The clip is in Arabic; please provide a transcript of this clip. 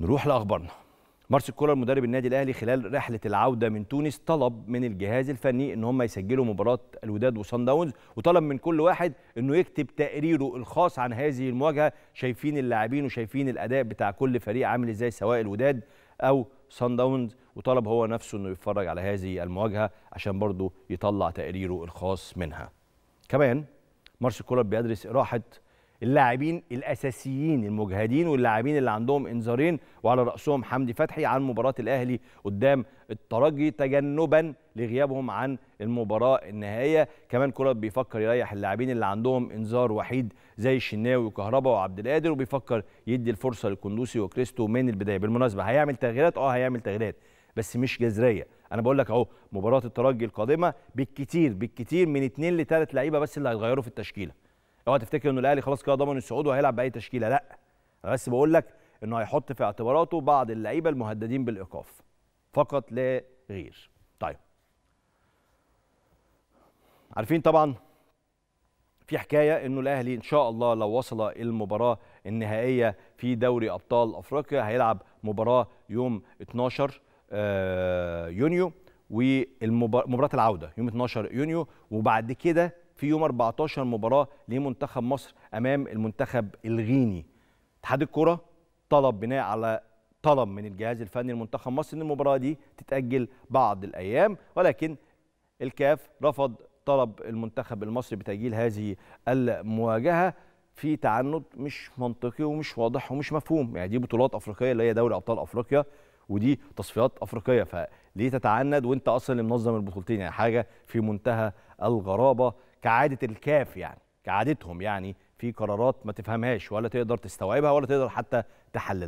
نروح لاخبارنا مارسيل كولر مدرب النادي الاهلي خلال رحله العوده من تونس طلب من الجهاز الفني ان هم يسجلوا مباراه الوداد وصن داونز وطلب من كل واحد انه يكتب تقريره الخاص عن هذه المواجهه شايفين اللاعبين وشايفين الاداء بتاع كل فريق عامل ازاي سواء الوداد او صن داونز وطلب هو نفسه انه يتفرج على هذه المواجهه عشان برضه يطلع تقريره الخاص منها كمان مارسيل كولر بيدرس اراحه اللاعبين الاساسيين المجهدين واللاعبين اللي عندهم انذارين وعلى راسهم حمدي فتحي عن مباراه الاهلي قدام الترجي تجنبا لغيابهم عن المباراه النهائيه كمان كولر بيفكر يريح اللاعبين اللي عندهم انذار وحيد زي الشناوي وكهربا وعبد القادر وبيفكر يدي الفرصه للكندوسي وكريستو من البدايه بالمناسبه هيعمل تغييرات اه هيعمل تغييرات بس مش جذريه انا بقول لك اهو مباراه الترجي القادمه بالكتير بالكتير من اثنين لثلاث لعيبه بس اللي هيتغيروا في التشكيله اوعى تفتكر انه الاهلي خلاص كده ضمن الصعود وهيلعب باي تشكيله لا انا بس بقول لك انه هيحط في اعتباراته بعض اللعيبه المهددين بالايقاف فقط لا غير طيب عارفين طبعا في حكايه انه الاهلي ان شاء الله لو وصل المباراه النهائيه في دوري ابطال افريقيا هيلعب مباراه يوم 12 آه، يونيو ومباراه العوده يوم 12 يونيو وبعد كده في يوم 14 مباراه لمنتخب مصر امام المنتخب الغيني اتحاد الكره طلب بناء على طلب من الجهاز الفني لمنتخب مصر ان المباراه دي تتاجل بعض الايام ولكن الكاف رفض طلب المنتخب المصري بتاجيل هذه المواجهه في تعنت مش منطقي ومش واضح ومش مفهوم يعني دي بطولات افريقيه اللي هي دوري ابطال افريقيا ودي تصفيات افريقيه فليه تتعند وانت اصلا اللي منظم البطولتين يعني حاجه في منتهى الغرابه كعاده الكاف يعني كعادتهم يعني في قرارات ما تفهمهاش ولا تقدر تستوعبها ولا تقدر حتى تحللها